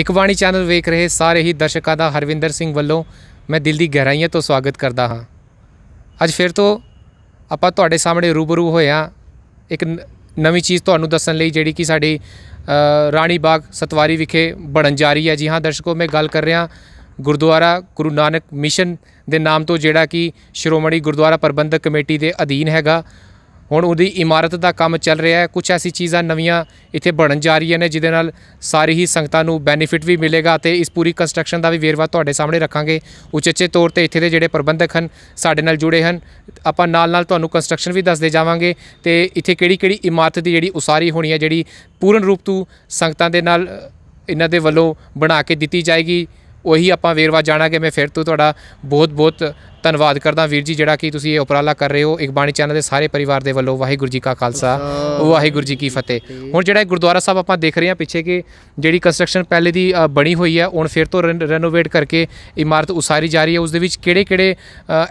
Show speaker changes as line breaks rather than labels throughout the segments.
ਇੱਕ ਬਾਣੀ ਚੈਨਲ ਵੇਖ ਰਹੇ ਸਾਰੇ ਹੀ ਦਰਸ਼ਕਾਂ ਦਾ ਹਰਵਿੰਦਰ ਸਿੰਘ ਵੱਲੋਂ ਮੈਂ ਦਿਲ ਦੀ ਗਹਿਰਾਈਆਂ ਤੋਂ ਸਵਾਗਤ ਕਰਦਾ ਹਾਂ ਅੱਜ ਫਿਰ ਤੋਂ ਆਪਾਂ ਤੁਹਾਡੇ ਸਾਹਮਣੇ ਰੂਬਰੂ ਹੋਇਆ ਇੱਕ ਨਵੀਂ ਚੀਜ਼ ਤੁਹਾਨੂੰ ਦੱਸਣ ਲਈ ਜਿਹੜੀ ਕਿ ਸਾਡੀ ਰਾਣੀ ਬਾਗ ਸਤਵਾਰੀ ਵਿਖੇ ਬਣਨ ਜਾ ਰਹੀ ਹੈ ਜੀ ਹਾਂ ਦਰਸ਼ਕੋ ਮੈਂ ਗੱਲ ਕਰ ਰਿਹਾ ਗੁਰਦੁਆਰਾ ਗੁਰੂ ਨਾਨਕ ਮਿਸ਼ਨ ਦੇ ਨਾਮ ਤੋਂ ਜਿਹੜਾ ਕਿ ਸ਼੍ਰੋਮਣੀ ਗੁਰਦੁਆਰਾ ਪ੍ਰਬੰਧਕ ਕਮੇਟੀ ਦੇ ਅਧੀਨ ਹੈਗਾ ਹੁਣ ਉਹਦੀ ਇਮਾਰਤ ਦਾ ਕੰਮ ਚੱਲ ਰਿਹਾ ਹੈ ਕੁਝ ਐਸੀ ਚੀਜ਼ਾਂ ਨਵੀਆਂ ਇੱਥੇ ਬਣਨ ਜਾ ਰਹੀਆਂ ਨੇ ਜਿਹਦੇ ਨਾਲ ਸਾਰੀ ਹੀ ਸੰਗਤਾਂ ਨੂੰ ਬੈਨੀਫਿਟ ਵੀ ਮਿਲੇਗਾ ਤੇ ਇਸ ਪੂਰੀ ਕੰਸਟਰਕਸ਼ਨ ਦਾ ਵੀ ਵੇਰਵਾ ਤੁਹਾਡੇ ਸਾਹਮਣੇ ਰੱਖਾਂਗੇ ਉੱਚੇ ਤੌਰ ਤੇ ਇੱਥੇ ਦੇ ਜਿਹੜੇ ਪ੍ਰਬੰਧਕ ਹਨ ਸਾਡੇ ਨਾਲ ਜੁੜੇ ਹਨ ਆਪਾਂ ਨਾਲ-ਨਾਲ ਤੁਹਾਨੂੰ ਕੰਸਟਰਕਸ਼ਨ ਵੀ ਦੱਸਦੇ ਜਾਵਾਂਗੇ ਤੇ ਇੱਥੇ ਕਿਹੜੀ-ਕਿਹੜੀ ਇਮਾਰਤ ਦੀ ਜਿਹੜੀ ਉਸਾਰੀ ਹੋਣੀ ਹੈ ਜਿਹੜੀ ਪੂਰਨ ਰੂਪ ਤੋਂ ਸੰਗਤਾਂ ਦੇ ਨਾਲ ਇਹਨਾਂ ਦੇ ਵੱਲੋਂ ਬਣਾ ਕੇ ਦਿੱਤੀ ਜਾਏਗੀ ਉਹੀ ਆਪਾਂ ਵੇਰਵਾ ਜਾਣਾਂਗੇ ਮੈਂ ਫਿਰ ਤੋਂ ਤੁਹਾਡਾ ਬਹੁਤ ਬਹੁਤ ਧੰਨਵਾਦ ਕਰਦਾ ਵੀਰ ਜੀ ਜਿਹੜਾ ਕਿ ਤੁਸੀਂ ਇਹ ਉਪਰਾਲਾ ਕਰ ਰਹੇ ਹੋ ਇੱਕ ਬਾਣੀ ਚੈਨਲ ਦੇ ਸਾਰੇ ਪਰਿਵਾਰ ਦੇ ਵੱਲੋਂ ਵਾਹਿਗੁਰੂ ਜੀ ਕਾ ਖਾਲਸਾ ਵਾਹਿਗੁਰੂ ਜੀ ਕੀ ਫਤਿਹ ਹੁਣ ਜਿਹੜਾ ਗੁਰਦੁਆਰਾ ਸਾਹਿਬ ਆਪਾਂ ਦੇਖ ਰਹੇ ਹਾਂ ਪਿੱਛੇ ਕਿ ਜਿਹੜੀ ਕੰਸਟਰਕਸ਼ਨ ਪਹਿਲੇ ਦੀ ਬਣੀ ਹੋਈ ਹੈ ਹੁਣ ਫਿਰ ਤੋਂ ਰੈਨੋਵੇਟ ਕਰਕੇ ਇਮਾਰਤ ਉਸਾਰੀ ਜਾ ਰਹੀ ਹੈ ਉਸ ਦੇ ਵਿੱਚ ਕਿਹੜੇ-ਕਿਹੜੇ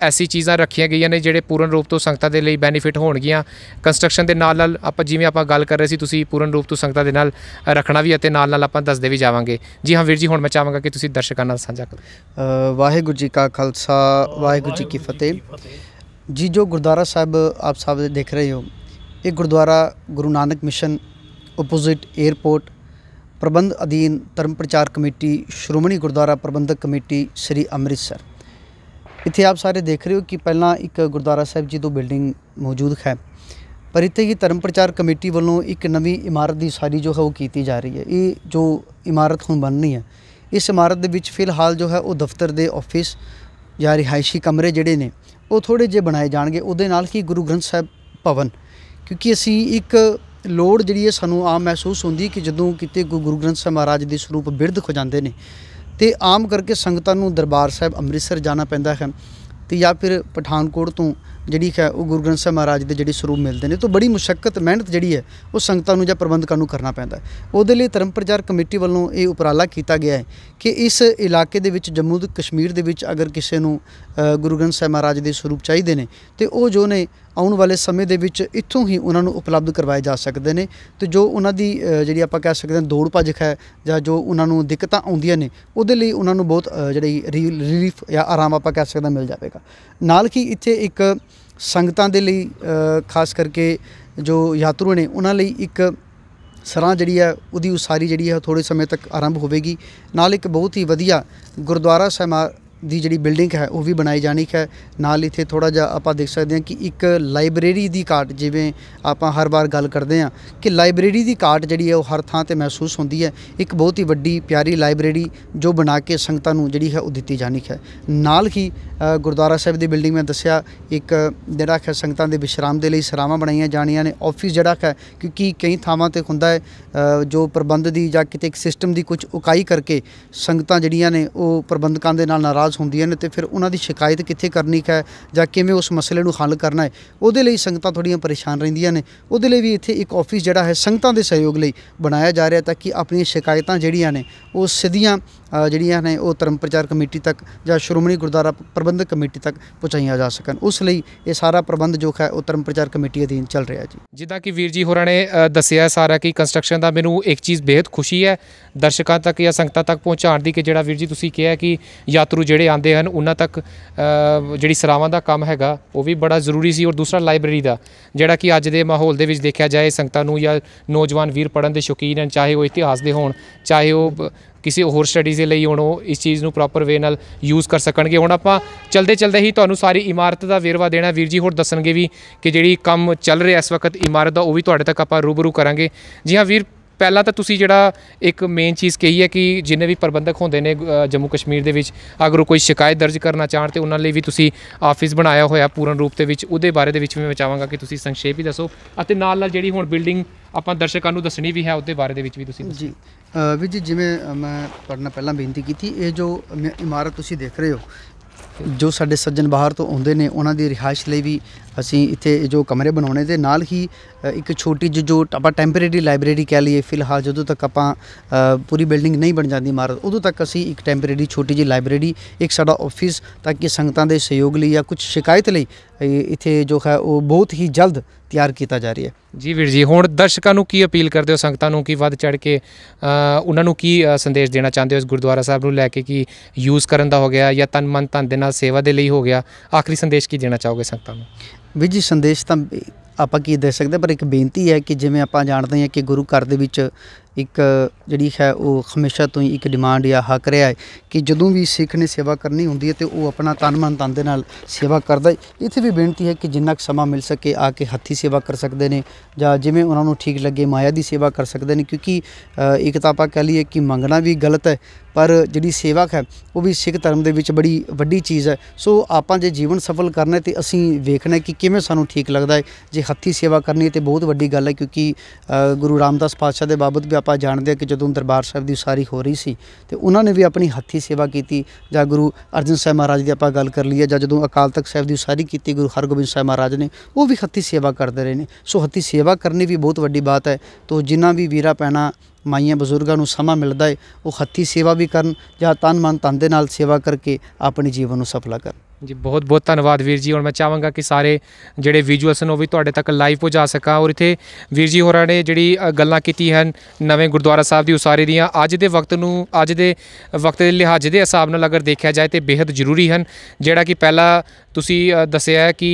ਐਸੀ ਚੀਜ਼ਾਂ ਰੱਖੀਆਂ ਗਈਆਂ ਨੇ ਜਿਹੜੇ ਪੂਰਨ ਰੂਪ ਤੋਂ ਸੰਗਤਾਂ ਦੇ ਲਈ ਬੈਨੀਫਿਟ ਹੋਣਗੀਆਂ ਕੰਸਟਰਕਸ਼ਨ ਦੇ ਨਾਲ ਨਾਲ ਆਪਾਂ ਜਿਵੇਂ ਆਪਾਂ ਗੱਲ ਕਰ ਰਹੇ ਸੀ ਤੁਸੀਂ ਪੂਰਨ ਰੂਪ ਤੋਂ ਸੰਗਤਾਂ ਦੇ ਨਾਲ ਰੱਖਣਾ ਵੀ ਅਤੇ ਨਾਲ ਨਾਲ ਆਪਾਂ ਦੱਸਦੇ ਵੀ ਜਾਵਾਂਗੇ ਜੀ ਹਾਂ ਵੀਰ ਜੀ ਹੁਣ ਮੈਂ ਚਾਹਾਂਗਾ ਕਿ ਤੁਸੀਂ
ਦਰਸ਼ਕਾਂ ਨਾਲ ਸਾਂਝਾ ਕਰੋ ਵਾਹਿਗੁਰੂ ਜੀ ਕਾ ਖਾਲਸਾ ਵਾਹਿ ਵਾਹਿਗੁਰੂ ਜੀ ਕੀ ਫਤਿਹ ਜੀ ਜੋ ਗੁਰਦੁਆਰਾ ਸਾਹਿਬ ਆਪ ਸਭ ਦੇਖ ਰਹੇ ਹੋ ਇਹ gurdwara Guru Nanak mission opposite airport ਪ੍ਰਬੰਧ ਅਧੀਨ ਧਰਮ ਪ੍ਰਚਾਰ ਕਮੇਟੀ ਸ਼੍ਰੋਮਣੀ ਗੁਰਦੁਆਰਾ ਪ੍ਰਬੰਧਕ ਕਮੇਟੀ ਸ੍ਰੀ ਅੰਮ੍ਰਿਤਸਰ ਇੱਥੇ ਆਪ ਸਾਰੇ ਦੇਖ ਰਹੇ ਹੋ ਕਿ ਪਹਿਲਾਂ ਇੱਕ ਗੁਰਦੁਆਰਾ ਸਾਹਿਬ ਜੀ ਤੋਂ ਬਿਲਡਿੰਗ ਮੌਜੂਦ ਹੈ ਪਰ ਇੱਥੇ ਹੀ ਧਰਮ ਪ੍ਰਚਾਰ ਕਮੇਟੀ ਵੱਲੋਂ ਇੱਕ ਨਵੀਂ ਇਮਾਰਤ ਦੀ ਸਾਰੀ ਜੋ ਹੈ ਉਹ ਕੀਤੀ ਜਾ ਰਹੀ ਹੈ ਇਹ ਜੋ ਇਮਾਰਤ ਹੁਣ ਬਣਨੀ ਹੈ ਇਸ ਇਮਾਰਤ ਦੇ ਵਿੱਚ ਫਿਲਹਾਲ ਜੋ ਹੈ ਉਹ ਦਫ਼ਤਰ ਦੇ ਆਫਿਸ ਜਾਂ ਰਿਹਾਇਸ਼ੀ ਕਮਰੇ ਜਿਹੜੇ ਨੇ ਉਹ ਥੋੜੇ ਜੇ ਬਣਾਏ ਜਾਣਗੇ ਉਹਦੇ ਨਾਲ ਕੀ ਗੁਰੂ ਗ੍ਰੰਥ ਸਾਹਿਬ ਭਵਨ ਕਿਉਂਕਿ ਅਸੀਂ ਇੱਕ ਲੋੜ ਜਿਹੜੀ ਹੈ ਸਾਨੂੰ ਆਮ ਮਹਿਸੂਸ ਹੁੰਦੀ ਕਿ ਜਦੋਂ ਕਿਤੇ ਗੁਰੂ ਗ੍ਰੰਥ ਸਾਹਿਬ ਮਹਾਰਾਜ ਦੇ ਸਰੂਪ ਬਿਰਧ ਹੋ ਜਾਂਦੇ ਨੇ ਤੇ ਆਮ ਕਰਕੇ ਸੰਗਤਾਂ ਨੂੰ ਦਰਬਾਰ ਸਾਹਿਬ ਅੰਮ੍ਰਿਤਸਰ ਜਾਣਾ ਪੈਂਦਾ ਹੈ ਤੇ ਜਾਂ ਫਿਰ ਪਠਾਨਕੋਟ ਤੋਂ ਜਿਹੜੀ ਹੈ ਉਹ ਗੁਰੂ ਗ੍ਰੰਥ ਸਾਹਿਬ ਮਹਾਰਾਜ ਦੇ ਜਿਹੜੇ ਸਰੂਪ ਮਿਲਦੇ ਨੇ ਤੋਂ ਬੜੀ ਮੁਸ਼ਕਤ ਮਿਹਨਤ ਜਿਹੜੀ ਹੈ ਉਹ ਸੰਗਤਾਂ ਨੂੰ ਜਾਂ ਪ੍ਰਬੰਧਕਾਂ ਨੂੰ ਕਰਨਾ ਪੈਂਦਾ ਉਹਦੇ ਲਈ ਧਰਮ ਪ੍ਰਚਾਰ ਕਮੇਟੀ ਵੱਲੋਂ ਇਹ ਉਪਰਾਲਾ ਕੀਤਾ ਗਿਆ ਹੈ ਕਿ ਇਸ ਇਲਾਕੇ ਦੇ ਵਿੱਚ ਜੰਮੂ ਤੇ ਕਸ਼ਮੀਰ ਦੇ ਵਿੱਚ ਅਗਰ ਕਿਸੇ ਨੂੰ ਗੁਰੂ ਗ੍ਰੰਥ ਸਾਹਿਬ ਮਹਾਰਾਜ ਦੇ ਸਰੂਪ ਚਾਹੀਦੇ ਨੇ ਤੇ ਉਹ ਜੋ ਨੇ ਆਉਣ ਵਾਲੇ ਸਮੇਂ ਦੇ ਵਿੱਚ ਇੱਥੋਂ ਹੀ ਉਹਨਾਂ ਨੂੰ ਉਪਲਬਧ ਕਰਵਾਏ ਜਾ ਸਕਦੇ ਨੇ ਤੇ ਜੋ ਉਹਨਾਂ ਦੀ ਜਿਹੜੀ ਆਪਾਂ ਕਹਿ ਸਕਦੇ ਹਾਂ ਦੌੜ ਭੱਜ ਹੈ ਜਾਂ ਜੋ ਉਹਨਾਂ ਨੂੰ ਦਿੱਕਤਾਂ ਆਉਂਦੀਆਂ ਨੇ ਉਹਦੇ ਲਈ ਉਹਨਾਂ ਨੂੰ ਬਹੁਤ ਜਿਹੜੀ ਰੀਲੀਫ ਜਾਂ ਆਰਾਮ ਆਪਾਂ ਕਹਿ ਸਕਦੇ ਮਿਲ ਜਾਵੇਗਾ ਨਾਲ ਕੀ ਇੱਥੇ ਇੱਕ ਸੰਗਤਾਂ ਦੇ ਲਈ ਖਾਸ ਕਰਕੇ ਜੋ ਯਾਤਰੂ ਨੇ ਉਹਨਾਂ ਲਈ ਇੱਕ ਸਰਾਂ ਜਿਹੜੀ ਹੈ ਉਹਦੀ ਉਸਾਰੀ ਜਿਹੜੀ ਹੈ ਥੋੜੇ ਸਮੇਂ ਤੱਕ ਆਰੰਭ ਹੋਵੇਗੀ ਨਾਲ ਇੱਕ ਬਹੁਤ ਹੀ ਵਧੀਆ ਗੁਰਦੁਆਰਾ ਦੀ ਜਿਹੜੀ ਬਿਲਡਿੰਗ ਹੈ ਉਹ ਵੀ ਬਣਾਈ ਜਾਣੀ ਹੈ ਨਾਲ ਇੱਥੇ ਥੋੜਾ ਜਿਹਾ ਆਪਾਂ ਦੇਖ ਸਕਦੇ ਹਾਂ ਕਿ ਇੱਕ ਲਾਇਬ੍ਰੇਰੀ ਦੀ ਕਾਟ ਜਿਵੇਂ ਆਪਾਂ ਹਰ ਵਾਰ ਗੱਲ ਕਰਦੇ ਹਾਂ ਕਿ ਲਾਇਬ੍ਰੇਰੀ ਦੀ ਕਾਟ ਜਿਹੜੀ ਹੈ ਉਹ ਹਰ ਥਾਂ ਤੇ ਮਹਿਸੂਸ ਹੁੰਦੀ ਹੈ ਇੱਕ ਬਹੁਤ ਹੀ ਵੱਡੀ ਪਿਆਰੀ ਲਾਇਬ੍ਰੇਰੀ ਜੋ ਬਣਾ ਕੇ ਸੰਗਤਾਂ ਨੂੰ ਜਿਹੜੀ ਹੈ ਉਹ ਦਿੱਤੀ ਜਾਣੀ ਹੈ ਨਾਲ ਹੀ ਗੁਰਦੁਆਰਾ ਸਾਹਿਬ ਦੀ ਬਿਲਡਿੰਗ ਮੈਂ ਦੱਸਿਆ ਇੱਕ ਜਿਹੜਾ ਹੈ ਸੰਗਤਾਂ ਦੇ ਵਿਸ਼ਰਾਮ ਦੇ ਲਈ ਸਰਾਵਾਂ ਬਣਾਈਆਂ ਜਾਣੀਆਂ ਨੇ ਆਫਿਸ ਜਿਹੜਾ ਹੈ ਕਿਉਂਕਿ ਕਈ ਥਾਵਾਂ ਤੇ ਹੁੰਦਾ ਹੈ ਜੋ ਪ੍ਰਬੰਧ ਦੀ ਜਾਂ ਕਿਤੇ ਇੱਕ ਸਿਸਟਮ ਦੀ ਕੁਝ ਉਕਾਈ ਕਰਕੇ ਸੰਗਤਾਂ ਜਿਹੜੀਆਂ ਨੇ ਉਹ ਪ੍ਰਬੰਧਕਾਂ ਦੇ ਨਾਲ ਨਾਰਾਜ਼ ਪਾਸ ਹੁੰਦੀਆਂ ਨੇ ਤੇ ਫਿਰ ਉਹਨਾਂ ਦੀ ਸ਼ਿਕਾਇਤ ਕਿੱਥੇ ਕਰਨੀ ਹੈ ਜਾਂ ਕਿਵੇਂ ਉਸ ਮਸਲੇ ਨੂੰ ਹੱਲ ਕਰਨਾ ਹੈ ਉਹਦੇ ਲਈ ਸੰਗਤਾਂ ਥੋੜੀਆਂ ਪਰੇਸ਼ਾਨ ਰਹਿੰਦੀਆਂ ਨੇ ਉਹਦੇ ਲਈ ਵੀ ਇੱਥੇ ਇੱਕ ਆਫਿਸ ਜਿਹੜਾ ਹੈ ਸੰਗਤਾਂ ਦੇ ਸਹਿਯੋਗ ਲਈ ਬਣਾਇਆ ਜਾ ਰਿਹਾ ਤਾਂ ਕਿ ਆਪਣੀਆਂ ਸ਼ਿਕਾਇਤਾਂ ਜਿਹੜੀਆਂ ਨੇ ਉਹ ਸਿੱਧੀਆਂ ਜਿਹੜੀਆਂ ਨੇ ਉਹ ਧਰਮ ਪ੍ਰਚਾਰ ਕਮੇਟੀ ਤੱਕ ਜਾਂ ਸ਼੍ਰੋਮਣੀ ਗੁਰਦੁਆਰਾ ਪ੍ਰਬੰਧਕ ਕਮੇਟੀ ਤੱਕ ਪਹੁੰਚਾਈਆਂ ਜਾ ਸਕਣ ਉਸ ਲਈ ਇਹ ਸਾਰਾ ਪ੍ਰਬੰਧ ਜੋ ਹੈ ਉਹ ਧਰਮ ਪ੍ਰਚਾਰ ਕਮੇਟੀ ਅਧੀਨ ਚੱਲ ਰਿਹਾ ਜੀ ਜਿੱਦਾਂ
ਕਿ ਵੀਰ ਜੀ ਹੋਰਾਂ ਨੇ ਦੱਸਿਆ ਸਾਰਾ ਕਿ ਕੰਸਟਰਕਸ਼ਨ ਦਾ ਮੈਨੂੰ ਇੱਕ ਚੀਜ਼ ਬੇहद ਖੁਸ਼ੀ ਹੈ ਦਰਸ਼ਕਾਂ ਤੱਕ ਜਾਂ ਸੰਗਤਾਂ ਤੱਕ ਪਹੁੰਚਾਉਣ ਦੀ ਕਿ ਜਿਹੜਾ ਵੀਰ ਜੀ ਤੁਸੀਂ ਕਿਹਾ ਕਿ ਯਾਤਰੂ ਜਿਹੜੇ ਆਉਂਦੇ ਹਨ ਉਹਨਾਂ ਤੱਕ ਜਿਹੜੀ ਸਰਾਵਾਂ ਦਾ ਕੰਮ ਹੈਗਾ ਉਹ ਵੀ ਬੜਾ ਜ਼ਰੂਰੀ ਸੀ ਔਰ ਦੂਸਰਾ ਲਾਇਬ੍ਰੇਰੀ ਦਾ ਜਿਹੜਾ ਕਿ ਅੱਜ ਦੇ ਮਾਹੌਲ ਦੇ ਵਿੱਚ ਦੇਖਿਆ ਜਾਏ ਸੰਗਤਾਂ ਨੂੰ ਜਾਂ ਨੌਜਵਾਨ ਵੀਰ ਪੜਨ ਦੇ ਸ਼ੌਕੀਨ ਹਨ ਚਾਹੇ ਉਹ ਇਤਿਹਾਸ ਦੇ ਹੋਣ ਚਾਹੇ ਉਹ ਕਿਸੇ ਹੋਰ ਸਟੱਡੀਜ਼ ਦੇ ਲਈ ਹੁਣ ਉਹ ਇਸ ਚੀਜ਼ ਨੂੰ ਪ੍ਰੋਪਰ ਵੇ ਨਾਲ ਯੂਜ਼ ਕਰ ਸਕਣਗੇ ਹੁਣ ਆਪਾਂ ਚਲਦੇ ਚਲਦੇ ਹੀ ਤੁਹਾਨੂੰ ਸਾਰੀ ਇਮਾਰਤ ਦਾ ਵੇਰਵਾ ਦੇਣਾ ਵੀਰ ਜੀ ਹੋਰ ਦੱਸਣਗੇ ਵੀ ਕਿ ਜਿਹੜੀ ਕੰਮ ਚੱਲ ਰਿਹਾ ਇਸ ਵਕਤ ਇਮਾਰਤ ਦਾ ਉਹ ਵੀ ਤੁਹਾਡੇ ਤੱਕ ਆਪਾਂ ਰੂਬਰੂ ਕਰਾਂਗੇ ਜੀ ਹਾਂ ਵੀਰ ਪਹਿਲਾਂ ਤਾਂ ਤੁਸੀਂ ਜਿਹੜਾ ਇੱਕ ਮੇਨ ਚੀਜ਼ ਕਹੀ ਹੈ ਕਿ ਜਿੰਨੇ ਵੀ ਪ੍ਰਬੰਧਕ ਹੁੰਦੇ ਨੇ ਜੰਮੂ ਕਸ਼ਮੀਰ ਦੇ ਵਿੱਚ ਅਗਰ ਕੋਈ ਸ਼ਿਕਾਇਤ ਦਰਜ ਕਰਨਾ ਚਾਹਣ ਤੇ ਉਹਨਾਂ ਲਈ ਵੀ ਤੁਸੀਂ ਆਫਿਸ ਬਣਾਇਆ ਹੋਇਆ ਪੂਰਨ ਰੂਪ ਦੇ ਵਿੱਚ ਉਹਦੇ ਬਾਰੇ ਦੇ ਵਿੱਚ ਵੀ ਮੈਂ ਚਾਹਾਂਗਾ ਕਿ ਤੁਸੀਂ ਸੰਖੇਪ ਹੀ ਦੱਸੋ ਅਤੇ ਨਾਲ ਨਾਲ ਜਿਹੜੀ ਹੁਣ ਬਿਲਡਿੰਗ ਆਪਾਂ ਦਰਸ਼ਕਾਂ ਨੂੰ ਦੱਸਣੀ ਵੀ ਹੈ ਉਹਦੇ ਬਾਰੇ ਦੇ ਵਿੱਚ ਵੀ ਤੁਸੀਂ ਜੀ
ਵੀ ਜੀ ਜਿਵੇਂ ਮੈਂ ਪੜਨਾ ਪਹਿਲਾਂ ਬੇਨਤੀ ਕੀਤੀ ਇਹ ਜੋ ਇਮਾਰਤ ਤੁਸੀਂ ਦੇਖ ਰਹੇ ਹੋ ਜੋ ਸਾਡੇ ਸੱਜਣ ਬਾਹਰ ਤੋਂ ਆਉਂਦੇ ਨੇ ਉਹਨਾਂ ਦੀ ਰਿਹਾਇਸ਼ ਲਈ ਵੀ ਅਸੀਂ ਇੱਥੇ ਜੋ ਕਮਰੇ ਬਣਾਉਣੇ ਦੇ ਨਾਲ ਹੀ ਇੱਕ ਛੋਟੀ ਜਿਹੀ ਜੋ ਆਪਾਂ ਟੈਂਪਰੇਰੀ ਲਾਇਬ੍ਰੇਰੀ ਕਹਿ ਲਈਏ ਫਿਲਹਾਲ ਜਦੋਂ ਤੱਕ ਆਪਾਂ ਪੂਰੀ ਬਿਲਡਿੰਗ ਨਹੀਂ ਬਣ ਜਾਂਦੀ ਮਾਰ ਉਦੋਂ ਤੱਕ ਅਸੀਂ ਇੱਕ ਟੈਂਪਰੇਰੀ ਛੋਟੀ ਜਿਹੀ ਲਾਇਬ੍ਰੇਰੀ ਇੱਕ ਸਾਡਾ ਆਫਿਸ ਤਾਂ ਕਿ ਸੰਗਤਾਂ ਦੇ ਸਹਿਯੋਗ ਲਈ ਜਾਂ ਕੁਝ ਸ਼ਿਕਾਇਤ ਲਈ ਇੱਥੇ ਜੋ ਹੈ ਉਹ ਬਹੁਤ ਹੀ ਜਲਦ ਤਿਆਰ ਕੀਤਾ ਜਾ ਰਿਹਾ ਹੈ
ਜੀ ਵੀਰ ਜੀ ਹੁਣ ਦਰਸ਼ਕਾਂ ਨੂੰ ਕੀ ਅਪੀਲ ਕਰਦੇ ਹੋ ਸੰਗਤਾਂ ਨੂੰ ਕੀ ਵੱਧ ਚੜ ਕੇ ਉਹਨਾਂ ਨੂੰ ਕੀ ਸੰਦੇਸ਼ ਦੇਣਾ ਚਾਹੁੰਦੇ ਹੋ ਇਸ ਗੁਰਦੁਆਰਾ ਸਾਹਿਬ ਨੂੰ ਲੈ ਕੇ ਕੀ ਯੂਜ਼ ਕਰਨ ਦਾ ਹੋ ਗਿਆ ਜਾਂ ਤਨ ਮਨ ਧਨ ਦੇ ਨਾਲ ਸੇਵਾ ਦੇ ਲਈ ਹੋ ਗਿਆ ਆਖਰੀ ਸੰਦੇਸ਼ ਕੀ ਦੇਣਾ ਚਾਹੋਗੇ ਸੰਗਤਾਂ ਨੂੰ
ਵੀ ਜੀ ਸੰਦੇਸ਼ ਤਾਂ ਆਪਾਂ ਕੀ ਦੇ ਸਕਦੇ ਪਰ ਇੱਕ ਬੇਨਤੀ ਹੈ ਕਿ ਜਿਵੇਂ ਆਪਾਂ ਜਾਣਦੇ ਹਾਂ ਕਿ ਗੁਰੂ ਘਰ ਦੇ ਵਿੱਚ ਇੱਕ ਜਿਹੜੀ ਹੈ ਉਹ ਹਮੇਸ਼ਾ ਤੋਂ ਹੀ ਇੱਕ ਡਿਮਾਂਡ ਜਾਂ ਹੱਕ ਰਿਹਾ ਹੈ ਕਿ ਜਦੋਂ ਵੀ ਸਿੱਖ ਨੇ ਸੇਵਾ ਕਰਨੀ ਹੁੰਦੀ ਹੈ ਤੇ ਉਹ ਆਪਣਾ ਤਨ ਮਨ ਤਨ ਦੇ ਨਾਲ ਸੇਵਾ ਕਰਦਾ ਇੱਥੇ ਵੀ ਬੇਨਤੀ ਹੈ ਕਿ ਜਿੰਨਾ ਕੁ ਸਮਾਂ ਮਿਲ ਸਕੇ ਆ ਕੇ ਹੱਥੀ ਸੇਵਾ ਕਰ ਸਕਦੇ ਨੇ ਜਾਂ ਜਿਵੇਂ ਉਹਨਾਂ ਨੂੰ ਠੀਕ ਲੱਗੇ ਮਾਇਆ ਦੀ ਸੇਵਾ ਕਰ ਸਕਦੇ ਨੇ ਕਿਉਂਕਿ ਇੱਕ ਤਾਂ ਆਪਾਂ ਕਹ ਲਈਏ ਕਿ ਮੰਗਣਾ ਵੀ ਗਲਤ ਹੈ ਪਰ ਜਿਹੜੀ ਸੇਵਾ ਹੈ ਉਹ ਵੀ ਸਿੱਖ ਧਰਮ ਦੇ ਵਿੱਚ ਬੜੀ ਵੱਡੀ ਚੀਜ਼ ਹੈ ਸੋ ਆਪਾਂ ਜੇ ਜੀਵਨ ਸਫਲ ਕਰਨਾ ਹੈ ਤੇ ਅਸੀਂ ਵੇਖਣਾ ਹੈ ਕਿ ਕਿਵੇਂ ਸਾਨੂੰ ਠੀਕ ਲੱਗਦਾ ਹੈ ਜੇ ਹੱਥੀ ਸੇਵਾ ਕਰਨੀ ਤੇ ਬਹੁਤ ਵੱਡੀ ਗੱਲ ਹੈ ਕਿਉਂਕਿ ਗੁਰੂ ਰਾਮਦਾਸ ਪਾਤਸ਼ਾਹ ਦੇ ਬਾਬਤ ਵੀ ਆਪਾਂ ਜਾਣਦੇ ਹਾਂ ਕਿ ਜਦੋਂ ਦਰਬਾਰ ਸਾਹਿਬ ਦੀ ਉਸਾਰੀ ਹੋ ਰਹੀ ਸੀ ਤੇ ਉਹਨਾਂ ਨੇ ਵੀ ਆਪਣੀ ਹੱਥੀ ਸੇਵਾ ਕੀਤੀ ਜਾਂ ਗੁਰੂ ਅਰਜਨ ਸਾਹਿਬ ਮਹਾਰਾਜ ਦੀ ਆਪਾਂ ਗੱਲ ਕਰ ਲਈਏ ਜਾਂ ਜਦੋਂ ਅਕਾਲ ਤਖਤ ਸਾਹਿਬ ਦੀ ਉਸਾਰੀ ਕੀਤੀ ਗੁਰੂ ਹਰਗੋਬਿੰਦ ਸਾਹਿਬ ਮਹਾਰਾਜ ਨੇ ਉਹ ਵੀ ਹੱਥੀ ਸੇਵਾ ਕਰਦੇ ਰਹੇ ਨੇ ਸੋ ਹੱਥੀ ਸੇਵਾ ਕਰਨੀ ਵੀ ਬਹੁਤ ਵੱਡੀ ਬਾਤ ਹੈ ਤੋਂ ਜਿਨ੍ਹਾਂ ਵੀ ਵੀਰਾ ਪੈਣਾ ਮਾਈਆਂ ਬਜ਼ੁਰਗਾਂ ਨੂੰ ਸਮਾਂ ਮਿਲਦਾ ਹੈ ਉਹ ਹੱਥੀ ਸੇਵਾ ਵੀ ਕਰਨ ਜਾਂ ਤਨ ਮਨ ਤਨ ਦੇ ਨਾਲ ਸੇਵਾ ਕਰਕੇ ਆਪਣੇ ਜੀਵਨ ਨੂੰ ਸਫਲਾ ਕਰਨ
ਜੀ ਬਹੁਤ ਬਹੁਤ ਧੰਨਵਾਦ ਵੀਰ ਜੀ ਹੁਣ ਮੈਂ ਚਾਹਾਂਗਾ ਕਿ ਸਾਰੇ ਜਿਹੜੇ ਵਿਜ਼ੂਅਲਸ ਨੇ ਉਹ ਵੀ ਤੁਹਾਡੇ ਤੱਕ ਲਾਈਵ ਪਹੁੰਚਾ ਸਕਾਂ ਔਰ ਇਥੇ ਵੀਰ ਜੀ ਹੋਰਾਂ ਨੇ ਜਿਹੜੀ ਗੱਲਾਂ ਕੀਤੀ ਹਨ ਨਵੇਂ ਗੁਰਦੁਆਰਾ ਸਾਹਿਬ ਦੀ ਉਸਾਰੀ ਦੀਆਂ ਅੱਜ ਦੇ ਵਕਤ ਨੂੰ ਅੱਜ ਦੇ ਵਕਤ ਦੇ ਲਿਹਾਜ਼ ਦੇ ਹਿਸਾਬ ਨਾਲ ਅਗਰ ਦੇਖਿਆ ਜਾਏ ਤੇ ਬੇहद ਜ਼ਰੂਰੀ ਹਨ ਜਿਹੜਾ ਕਿ ਪਹਿਲਾ ਤੁਸੀਂ ਦੱਸਿਆ ਕਿ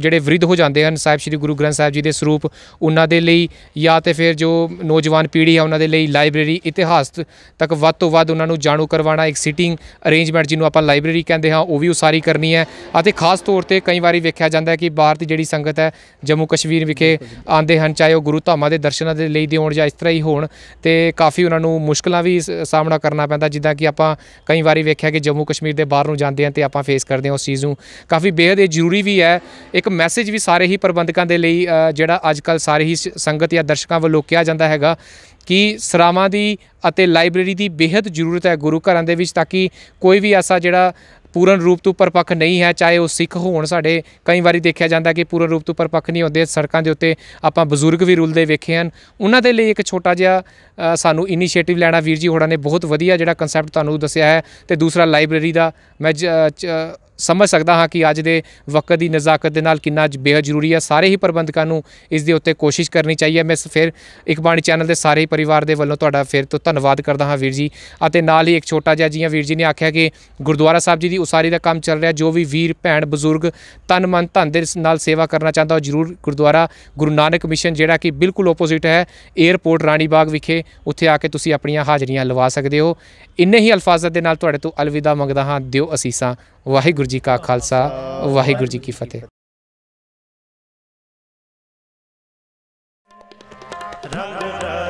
ਜਿਹੜੇ ਵਿਰਧ ਹੋ ਜਾਂਦੇ ਹਨ ਸਾਹਿਬ ਸ੍ਰੀ ਗੁਰੂ ਗ੍ਰੰਥ ਸਾਹਿਬ ਜੀ ਦੇ ਸਰੂਪ ਉਹਨਾਂ ਦੇ ਲਈ ਜਾਂ ਤੇ ਫਿਰ ਜੋ ਨੌਜਵਾਨ ਪੀੜ੍ਹੀ ਆ ਉਹਨਾਂ ਦੇ ਲਈ ਲਾਇਬ੍ਰੇਰੀ ਇਤਿਹਾਸ ਤੱਕ ਵੱਧ ਤੋਂ ਵੱਧ ਉਹਨਾਂ ਨੂੰ ਜਾਣੂ ਕਰਵਾਉਣਾ ਇੱਕ ਸਿਟਿੰਗ ਅਰੇਂਜਮੈਂਟ ਜਿਹਨੂੰ ਆਪਾਂ ਲਾਇਬ੍ਰੇਰੀ ਕਹਿੰਦੇ ਹਾਂ ਉਹ ਵੀ ਉਸਾਰੀ ਕਰਨੀ ਹੈ ਅਤੇ ਖਾਸ ਤੌਰ ਤੇ ਕਈ ਵਾਰੀ ਵੇਖਿਆ ਜਾਂਦਾ ਹੈ ਕਿ ਬਾਹਰ ਦੀ ਜਿਹੜੀ ਸੰਗਤ ਹੈ ਜੰਮੂ ਕਸ਼ਮੀਰ ਵਿਖੇ ਆਂਦੇ ਹਨ ਚਾਹੇ ਉਹ ਗੁਰੂ ਧਾਮਾਂ ਦੇ ਦਰਸ਼ਨਾਂ ਦੇ ਲਈ ਦੇ ਹੋਣ ਜਾਂ ਇਸ ਤਰ੍ਹਾਂ ਹੀ ਹੋਣ ਤੇ ਕਾਫੀ ਉਹਨਾਂ ਨੂੰ ਮੁਸ਼ਕਲਾਂ ਵੀ ਸਾਹਮਣਾ ਕਰਨਾ ਪੈਂਦਾ ਜਿੱਦਾਂ ਕਿ ਆਪਾਂ ਕਈ ਵਾਰੀ ਵੇਖਿਆ ਕਿ ਜੰਮੂ ਕਸ਼ਮੀਰ ਦੇ ਬਾਹਰ ਨੂੰ ਜਾਂਦੇ ਆ ਤੇ ਆਪਾਂ ਫੇਸ ਕਰਦੇ ਹਾਂ ਉਸ ਚੀਜ਼ ਨੂੰ ਕਾਫੀ ਬੇਹਦ ਜ਼ਰੂਰੀ ਵੀ ਹੈ ਇੱਕ ਮੈਸੇਜ ਵੀ ਸਾਰੇ ਹੀ ਪ੍ਰਬੰਧਕਾਂ ਦੇ ਲਈ ਜਿਹੜਾ ਅੱਜ ਕੱਲ ਸਾਰੇ ਹੀ ਸੰਗਤ ਜਾਂ ਦਰਸ਼ਕਾਂ ਵੱਲੋਂ ਕਿਹਾ ਜਾਂਦਾ ਹੈਗਾ ਕਿ ਸਰਾਵਾਂ ਦੀ ਅਤੇ ਲਾਇਬ੍ਰੇਰੀ ਦੀ ਬੇहद ਜ਼ਰੂਰਤ ਹੈ ਗੁਰੂ ਘਰਾਂ ਦੇ ਵਿੱਚ ਤਾਂ ਕਿ ਕੋਈ ਵੀ ਐਸਾ ਜਿਹੜਾ ਪੂਰਨ ਰੂਪ ਤੋਂ ਪਰਪੱਖ ਨਹੀਂ ਹੈ ਚਾਹੇ ਉਹ ਸਿੱਖ ਹੋਣ ਸਾਡੇ ਕਈ ਵਾਰੀ ਦੇਖਿਆ ਜਾਂਦਾ ਕਿ ਪੂਰਨ ਰੂਪ ਤੋਂ ਪਰਪੱਖ ਨਹੀਂ ਹੁੰਦੇ ਸੜਕਾਂ ਦੇ ਉੱਤੇ ਆਪਾਂ ਬਜ਼ੁਰਗ ਵੀ ਰੁਲਦੇ ਵੇਖੇ ਹਨ ਉਹਨਾਂ ਦੇ ਲਈ ਇੱਕ ਛੋਟਾ ਜਿਹਾ ਸਾਨੂੰ ਇਨੀਸ਼ੀਏਟਿਵ ਲੈਣਾ ਵੀਰ ਜੀ ਹੋੜਾ ਨੇ ਬਹੁਤ ਵਧੀਆ ਜਿਹੜਾ ਕਨਸੈਪਟ ਤੁਹਾਨੂੰ ਦੱਸਿਆ ਹੈ ਤੇ ਦੂਸਰਾ ਲਾਇਬ੍ਰੇਰੀ ਦਾ ਮੈਂ ਸਮਝ ਸਕਦਾ ਹਾਂ ਕਿ ਅੱਜ ਦੇ ਵਕਤ ਦੀ ਨਜ਼ਾਕਤ ਦੇ ਨਾਲ ਕਿੰਨਾ ਬੇਹੱਦ ਜ਼ਰੂਰੀ ਹੈ ਸਾਰੇ ਹੀ ਪ੍ਰਬੰਧਕਾਂ ਨੂੰ ਇਸ ਦੇ ਉੱਤੇ ਕੋਸ਼ਿਸ਼ ਕਰਨੀ ਚਾਹੀਦੀ ਹੈ ਮੈਂ ਫਿਰ ਇੱਕ ਬਾਣੀ ਚੈਨਲ ਦੇ ਸਾਰੇ ਪਰਿਵਾਰ ਦੇ ਵੱਲੋਂ ਤੁਹਾਡਾ ਫਿਰ ਤੋਂ ਧੰਨਵਾਦ ਕਰਦਾ ਹਾਂ ਵੀਰ ਜੀ ਅਤੇ ਨਾਲ ਹੀ ਇੱਕ ਛੋਟਾ ਜਿਹਾ ਜੀਆਂ ਵੀਰ ਜੀ ਨੇ ਆਖਿਆ ਕਿ ਗੁਰਦੁਆਰਾ ਸਾਹਿਬ ਜੀ ਦੀ ਉਸਾਰੀ ਦਾ ਕੰਮ ਚੱਲ ਰਿਹਾ ਜੋ ਵੀ ਵੀਰ ਭੈਣ ਬਜ਼ੁਰਗ ਤਨ ਮਨ ਧਨ ਦੇ ਨਾਲ ਸੇਵਾ ਕਰਨਾ ਚਾਹੁੰਦਾ ਹੋ ਜਰੂਰ ਗੁਰਦੁਆਰਾ ਗੁਰੂ ਨਾਨਕ ਮਿਸ਼ਨ ਜਿਹੜਾ ਕਿ ਬਿਲਕੁਲ ਆਪੋਜ਼ਿਟ ਹੈ 에ਅਰਪੋਰਟ ਰਾਣੀ ਬਾਗ ਵਿਖੇ ਉੱਥੇ ਆ ਕੇ ਤੁਸੀਂ ਆਪਣੀਆਂ ਹਾਜ਼ਰੀਆਂ ਲਵਾ ਸਕਦੇ ਹੋ ਇੰਨੇ ਹੀ ਅਲਫਾਜ਼ਾਂ ਦੇ ਨਾਲ ਤੁਹਾਡੇ ਤੋਂ ਅਲਵਿਦਾ ਮੰਗਦਾ ਹਾਂ ਦਿਓ ਅਸੀਸਾਂ ਵਾਹਿਗੁਰੂ ਜੀ ਕਾ ਖਾਲਸਾ ਵਾਹਿਗੁਰੂ ਜੀ ਕੀ ਫਤਿਹ ਰੰਗ